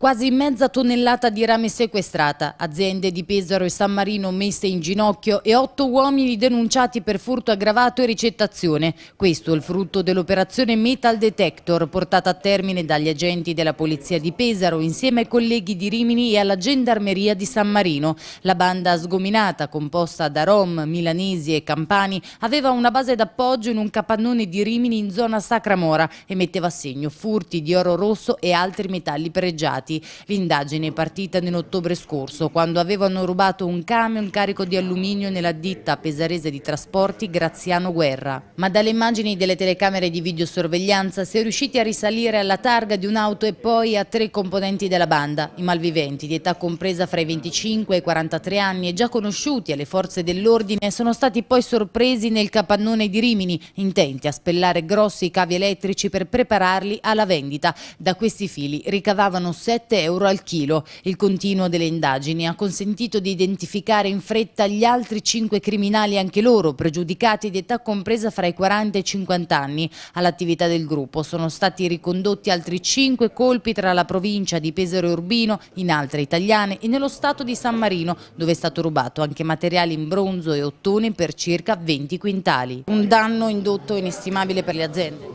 Quasi mezza tonnellata di rame sequestrata, aziende di Pesaro e San Marino messe in ginocchio e otto uomini denunciati per furto aggravato e ricettazione. Questo è il frutto dell'operazione Metal Detector portata a termine dagli agenti della Polizia di Pesaro insieme ai colleghi di Rimini e alla Gendarmeria di San Marino. La banda sgominata, composta da Rom, Milanesi e Campani, aveva una base d'appoggio in un capannone di Rimini in zona Sacramora e metteva a segno furti di oro rosso e altri metalli pregiati imputati. L'indagine è partita nell'ottobre scorso, quando avevano rubato un camion carico di alluminio nella ditta pesarese di trasporti Graziano Guerra. Ma dalle immagini delle telecamere di videosorveglianza si è riusciti a risalire alla targa di un'auto e poi a tre componenti della banda, i malviventi di età compresa fra i 25 e i 43 anni e già conosciuti alle forze dell'ordine, sono stati poi sorpresi nel capannone di Rimini, intenti a spellare grossi cavi elettrici per prepararli alla vendita. Da questi fili ricavavano 7 7 euro al chilo. Il continuo delle indagini ha consentito di identificare in fretta gli altri 5 criminali, anche loro pregiudicati di età compresa fra i 40 e i 50 anni. All'attività del gruppo sono stati ricondotti altri 5 colpi tra la provincia di Pesaro e Urbino, in altre italiane e nello stato di San Marino, dove è stato rubato anche materiali in bronzo e ottone per circa 20 quintali. Un danno indotto inestimabile per le aziende.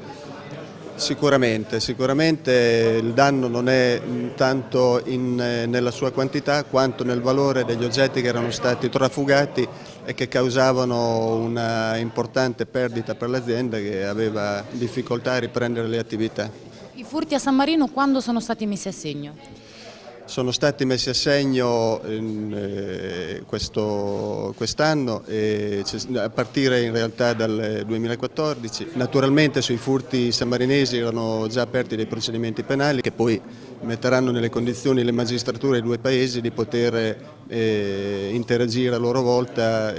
Sicuramente, sicuramente il danno non è tanto in, eh, nella sua quantità quanto nel valore degli oggetti che erano stati trafugati e che causavano una importante perdita per l'azienda che aveva difficoltà a riprendere le attività. I furti a San Marino quando sono stati messi a segno? sono stati messi a segno eh, quest'anno, quest a partire in realtà dal 2014. Naturalmente sui furti sammarinesi erano già aperti dei procedimenti penali che poi metteranno nelle condizioni le magistrature dei due paesi di poter e interagire a loro volta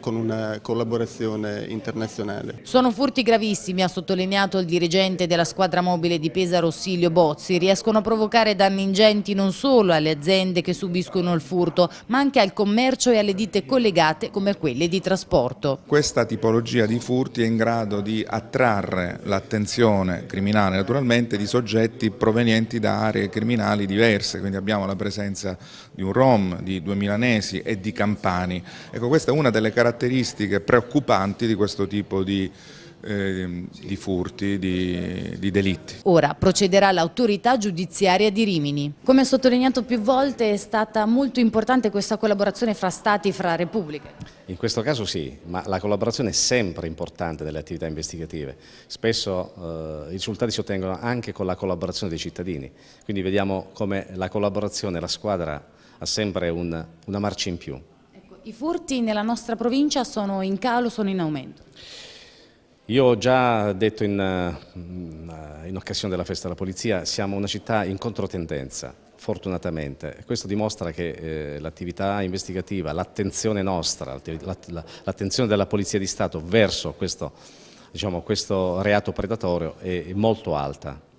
con una collaborazione internazionale. Sono furti gravissimi, ha sottolineato il dirigente della squadra mobile di Pesaro Silvio Bozzi, riescono a provocare danni ingenti non solo alle aziende che subiscono il furto, ma anche al commercio e alle ditte collegate come quelle di trasporto. Questa tipologia di furti è in grado di attrarre l'attenzione criminale naturalmente di soggetti provenienti da aree criminali diverse, quindi abbiamo la presenza di un rom, di di due milanesi e di campani. Ecco, questa è una delle caratteristiche preoccupanti di questo tipo di eh, di furti, di, di, delitti. Ora procederà l'autorità giudiziaria di Rimini. Come ha sottolineato più volte è stata molto importante questa collaborazione fra Stati, e fra Repubbliche. In questo caso sì, ma la collaborazione è sempre importante delle attività investigative. Spesso eh, i risultati si ottengono anche con la collaborazione dei cittadini, quindi vediamo come la collaborazione, la squadra ha sempre un, una marcia in più. Ecco, I furti nella nostra provincia sono in calo, sono in aumento? Io ho già detto in, eh, in occasione della festa della polizia, siamo una città in controtendenza, fortunatamente. Questo dimostra che eh, l'attività investigativa, l'attenzione nostra, l'attenzione della Polizia di Stato verso questo, diciamo, questo reato predatorio è molto alta.